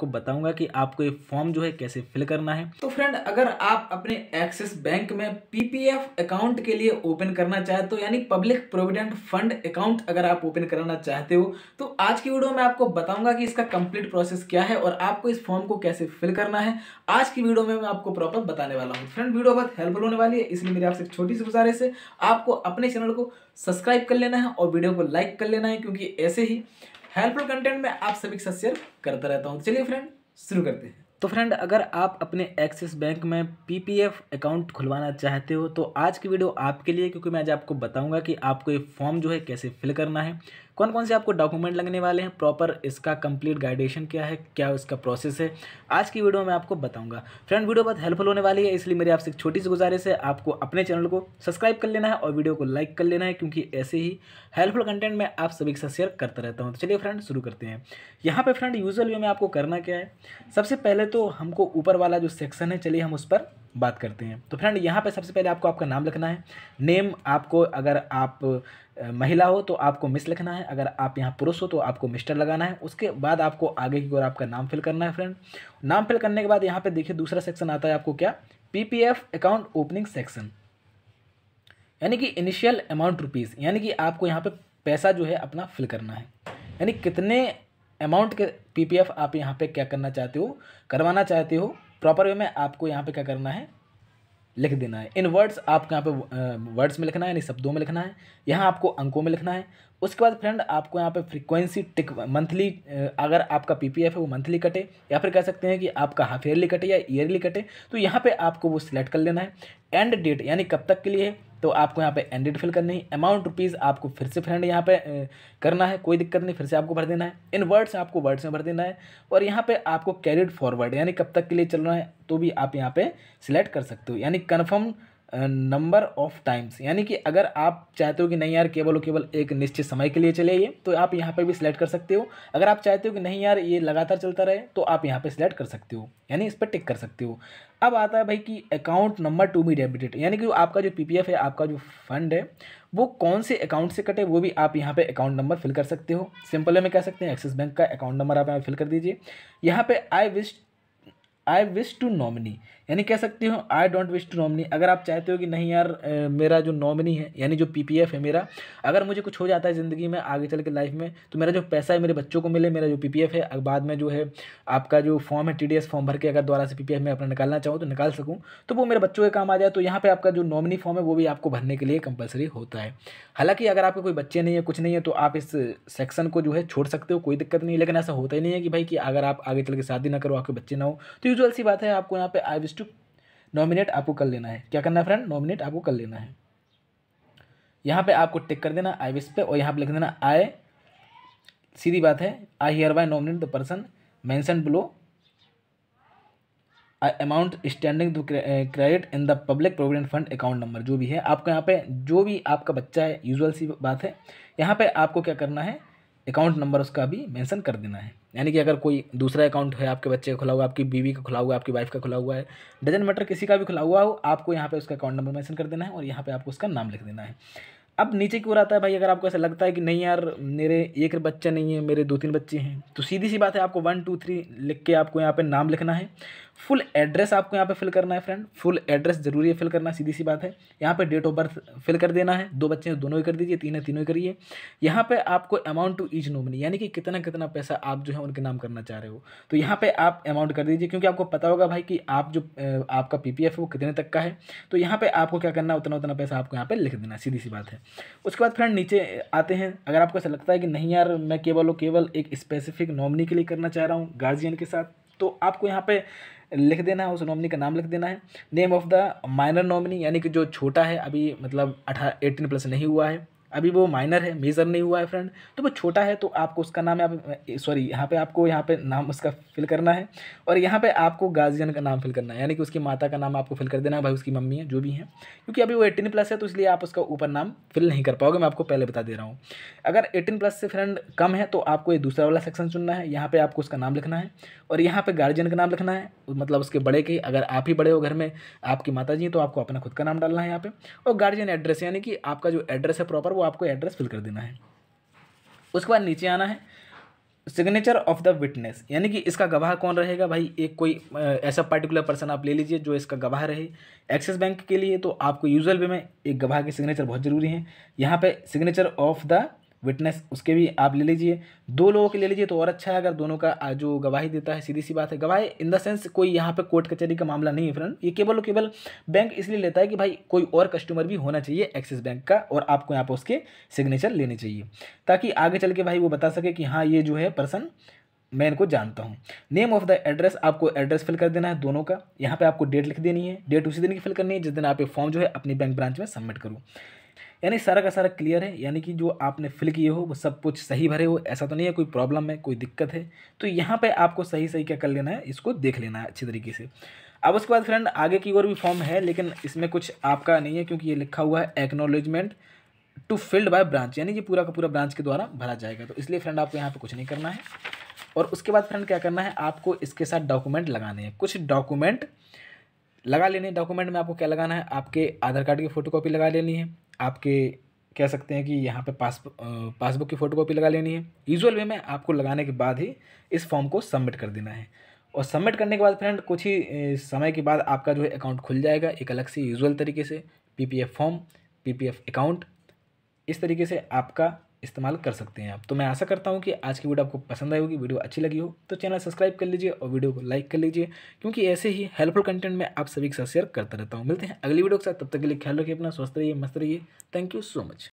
आपको बताऊंगा कि आपको ये फॉर्म जो है कैसे फिल करना है तो फ्रेंड अगर आप अपने एक्सिस बैंक में पीपीएफ अकाउंट के लिए ओपन करना चाहे तो यानी पब्लिक प्रोविडेंट फंड अकाउंट अगर आप ओपन कराना चाहते हो तो आज की वीडियो में आपको बताऊंगा कि इसका कंप्लीट प्रोसेस क्या है और आपको इस फॉर्म को कैसे फिल करना है आज की वीडियो में मैं आपको प्रॉपर बताने वाला हूँ फ्रेंड वीडियो बहुत हेल्पफुल होने वाली है इसलिए मेरी आपसे छोटी सी गुजारिश है आपको अपने चैनल को सब्सक्राइब कर लेना है और वीडियो को लाइक कर लेना है क्योंकि ऐसे ही हेल्पफुल कंटेंट में आप सभी के साथ शेयर करता रहता हूँ तो चलिए फ्रेंड शुरू करते हैं तो फ्रेंड अगर आप अपने एक्सिस बैंक में पीपीएफ अकाउंट खुलवाना चाहते हो तो आज की वीडियो आपके लिए क्योंकि मैं आज आपको बताऊंगा कि आपको ये फॉर्म जो है कैसे फिल करना है कौन कौन से आपको डॉक्यूमेंट लगने वाले हैं प्रॉपर इसका कंप्लीट गाइडेशन क्या है क्या उसका प्रोसेस है आज की वीडियो में आपको बताऊंगा फ्रेंड वीडियो बहुत हेल्पफुल होने वाली है इसलिए मेरी आपसे छोटी सी गुजारिश है आपको अपने चैनल को सब्सक्राइब कर लेना है और वीडियो को लाइक कर लेना है क्योंकि ऐसे ही हेल्पफुल कंटेंट मैं आप सभी के साथ शेयर करता रहता हूँ तो चलिए फ्रेंड शुरू करते हैं यहाँ पर फ्रेंड यूजल व्यू में आपको करना क्या है सबसे पहले तो हमको ऊपर वाला जो सेक्शन है चलिए हम उस पर बात करते हैं तो फ्रेंड यहाँ पे सबसे पहले आपको आपका नाम लिखना है नेम आपको अगर आप महिला हो तो आपको मिस लिखना है अगर आप यहाँ पुरुष हो तो आपको मिस्टर लगाना है उसके बाद आपको आगे की ओर आपका नाम फिल करना है फ्रेंड नाम फिल करने के बाद यहाँ पे देखिए दूसरा सेक्शन आता है आपको क्या पीपीएफ अकाउंट ओपनिंग सेक्शन यानी कि इनिशियल अमाउंट रुपीज़ यानी कि आपको यहाँ पर पैसा जो है अपना फिल करना है यानी कितने अमाउंट के पी आप यहाँ पर क्या करना चाहते हो करवाना चाहते हो प्रॉपर वे में आपको यहाँ पे क्या करना है लिख देना है इन वर्ड्स आपको यहाँ पे वर्ड्स में लिखना है यानी शब्दों में लिखना है यहाँ आपको अंकों में लिखना है उसके बाद फ्रेंड आपको यहाँ पे फ्रीक्वेंसी टिक मंथली अगर आपका पीपीएफ है वो मंथली कटे या फिर कह सकते हैं कि आपका हाफ ईयरली कटे या ईयरली कटे तो यहाँ पे आपको वो सिलेक्ट कर लेना है एंड डेट यानी कब तक के लिए है तो आपको यहाँ पे एंडेड फिल करनी है अमाउंट रुपीज़ आपको फिर से फ्रेंड यहाँ पे करना है कोई दिक्कत नहीं फिर से आपको भर देना है इन वर्ड्स आपको वर्ड्स में भर देना है और यहाँ पे आपको कैरिड फॉरवर्ड यानी कब तक के लिए चल रहा है तो भी आप यहाँ पे सिलेक्ट कर सकते हो यानी कन्फर्म नंबर ऑफ टाइम्स यानी कि अगर आप चाहते हो कि नहीं यार केवल और केवल एक निश्चित समय के लिए चले ये तो आप यहाँ पर भी सिलेक्ट कर सकते हो अगर आप चाहते हो कि नहीं यार ये लगातार चलता रहे तो आप यहाँ पर सिलेक्ट कर सकते हो यानी इस पर टिक कर सकते हो अब आता है भाई कि account number to be debited यानी कि जो आपका जो पीपीएफ है आपका जो फंड है वो कौन से अकाउंट से कटे वो भी आप यहाँ पे अकाउंट नंबर फिल कर सकते हो सिंपल में कह सकते हैं एक्सिस बैंक का अकाउंट नंबर आप यहाँ फिल कर दीजिए यहाँ पे I wish I wish to nominee यानी कह सकते हो I don't wish to nominee अगर आप चाहते हो कि नहीं यार मेरा जो नॉमिनी है यानी जो पी है मेरा अगर मुझे कुछ हो जाता है ज़िंदगी में आगे चल के लाइफ में तो मेरा जो पैसा है मेरे बच्चों को मिले मेरा जो पी है बाद में जो है आपका जो फॉर्म है टी फॉर्म भर के अगर दोबारा से पी में अपना निकालना चाहूँ तो निकाल सकूँ तो वो मेरे बच्चों के काम आ जाए तो यहाँ पर आपका जो नॉमिनी फॉर्म है वो भी आपको भरने के लिए कंपलसरी होता है हालाँकि अगर आपके कोई बच्चे नहीं है कुछ नहीं है तो आप इस सेक्शन को जो है छोड़ सकते हो कोई दिक्कत नहीं लेकिन ऐसा होता ही नहीं है कि भाई कि अगर आप आगे चल के शादी ना करो आपके बच्चे ना हो तो यूजुअल सी बात है आपको यहाँ पे आई विश टू नॉमिनेट आपको कर लेना है क्या करना है फ्रेंड नॉमिनेट आपको कर लेना है यहाँ पे आपको टिक कर देना आई विश पे और यहाँ पे लिख देना आई सीधी बात है I hereby nominate the person mentioned below amount standing to credit in the public provident fund account number जो भी है आपको यहाँ पे जो भी आपका बच्चा है यूजुअल सी बात है यहाँ पे आपको क्या करना है अकाउंट नंबर उसका भी मेंशन कर देना है यानी कि अगर कोई दूसरा अकाउंट है आपके बच्चे का खुला हुआ आपकी बीवी का खुला हुआ आपकी वाइफ का खुला हुआ है डजन मैटर किसी का भी खुला हुआ हो आपको यहाँ पे उसका अकाउंट नंबर मेंशन कर देना है और यहाँ पे आपको उसका नाम लिख देना है अब नीचे की ओर आता है भाई अगर आपको ऐसा लगता है कि नहीं यार मेरे एक बच्चा नहीं है मेरे दो तीन बच्चे हैं तो सीधी सी बात है आपको वन टू थ्री लिख के आपको यहाँ पर नाम लिखना है फुल एड्रेस आपको यहाँ पे फिल करना है फ्रेंड फुल एड्रेस जरूरी है फिल करना सीधी सी बात है यहाँ पे डेट ऑफ बर्थ फिल कर देना है दो बच्चे हैं दोनों ही कर दीजिए तीन है तीनों ही करिए यहाँ पे आपको अमाउंट टू ईच नोमनी यानी कि कितना कितना पैसा आप जो है उनके नाम करना चाह रहे हो तो यहाँ पर आप अमाउंट कर दीजिए क्योंकि आपको पता होगा भाई कि आप जो आपका पी है वो कितने तक का है तो यहाँ पर आपको क्या करना उतना उतना पैसा आपको यहाँ पर लिख देना सीधी सी बात है उसके बाद फ्रेंड नीचे आते हैं अगर आपको ऐसा लगता है कि नहीं यार मैं केवल और केवल एक स्पेसिफिक नॉमनी के लिए करना चाह रहा हूँ गार्जियन के साथ तो आपको यहाँ पे लिख देना है उस नॉमिनी का नाम लिख देना है name of the minor nominee यानी कि जो छोटा है अभी मतलब अठारह एटीन प्लस नहीं हुआ है अभी वो माइनर है मेजर नहीं हुआ है फ्रेंड तो वो छोटा है तो आपको उसका नाम आप सॉरी यहाँ पे आपको यहाँ पे नाम उसका फिल करना है और यहाँ पे आपको गार्जियन का नाम फिल करना है यानी कि उसकी माता का नाम आपको फिल कर देना है भाई उसकी मम्मी है जो भी है क्योंकि अभी वो एटीन प्लस है तो इसलिए आप उसका ऊपर नाम फिल नहीं कर पाओगे मैं आपको पहले बता दे रहा हूँ अगर एटीन प्लस से फ्रेंड कम है तो आपको ये दूसरा वाला सेक्शन चुनना है यहाँ पर आपको उसका नाम लिखना है और यहाँ पर गार्जियन का नाम लिखना है मतलब उसके बड़े के अगर आप ही बड़े हो घर में आपकी माता जी तो आपको अपना खुद का नाम डालना है यहाँ पर और गार्जियन एड्रेस यानी कि आपका जो एड्रेस है प्रॉपर वो आपको एड्रेस फिल कर देना है उसके बाद नीचे आना है सिग्नेचर ऑफ द विटनेस यानी कि इसका गवाह कौन रहेगा भाई एक कोई ऐसा पर्टिकुलर पर्सन आप ले लीजिए जो इसका गवाह रहे एक्सिस बैंक के लिए तो आपको यूजल वे में एक गवाह के सिग्नेचर बहुत ज़रूरी है यहाँ पे सिग्नेचर ऑफ द विटनेस उसके भी आप ले लीजिए दो लोगों के ले लीजिए तो और अच्छा है अगर दोनों का जो गवाही देता है सीधी सी बात है गवाही इन द सेंस कोई यहाँ पे कोर्ट कचहरी का मामला नहीं है फ्रेंड ये केवल और केवल बैंक इसलिए लेता है कि भाई कोई और कस्टमर भी होना चाहिए एक्सिस बैंक का और आपको यहाँ पर उसके सिग्नेचर लेने चाहिए ताकि आगे चल के भाई वो बता सके कि हाँ ये जो है पर्सन मैं इनको जानता हूँ नेम ऑफ द एड्रेस आपको एड्रेस फिल कर देना है दोनों का यहाँ पर आपको डेट लिख देनी है डेट उसी दिन की फिल करनी है जिस दिन आप ये फॉर्म जो है अपनी बैंक ब्रांच में सबमिट करो यानी सारा का सारा क्लियर है यानी कि जो आपने फिल किए हो वो सब कुछ सही भरे हो ऐसा तो नहीं है कोई प्रॉब्लम है कोई दिक्कत है तो यहाँ पर आपको सही सही क्या कर लेना है इसको देख लेना है अच्छी तरीके से अब उसके बाद फ्रेंड आगे की और भी फॉर्म है लेकिन इसमें कुछ आपका नहीं है क्योंकि ये लिखा हुआ है acknowledgement to filled by branch यानी ये पूरा का पूरा ब्रांच के द्वारा भरा जाएगा तो इसलिए फ्रेंड आपको यहाँ पर कुछ नहीं करना है और उसके बाद फ्रेंड क्या करना है आपको इसके साथ डॉक्यूमेंट लगाने हैं कुछ डॉक्यूमेंट लगा लेने डॉक्यूमेंट में आपको क्या लगाना है आपके आधार कार्ड की फ़ोटोकॉपी लगा लेनी है आपके कह सकते हैं कि यहाँ पे पास पासबुक की फ़ोटो कॉपी लगा लेनी है यूजुअल वे में आपको लगाने के बाद ही इस फॉर्म को सबमिट कर देना है और सबमिट करने के बाद फ्रेंड कुछ ही समय के बाद आपका जो है अकाउंट खुल जाएगा एक अलग से यूजुअल तरीके से पीपीएफ फॉर्म पीपीएफ अकाउंट इस तरीके से आपका इस्तेमाल कर सकते हैं आप तो मैं आशा करता हूँ कि आज की वीडियो आपको पसंद आई होगी वीडियो अच्छी लगी हो तो चैनल सब्सक्राइब कर लीजिए और वीडियो को लाइक कर लीजिए क्योंकि ऐसे ही हेल्पफुल कंटेंट मैं आप सभी के साथ शेयर करता रहता हूँ मिलते हैं अगली वीडियो के साथ तब तक के लिए ख्याल रखिए अपना स्वस्थ रहिए मस्त रहिए थैंक यू सो मच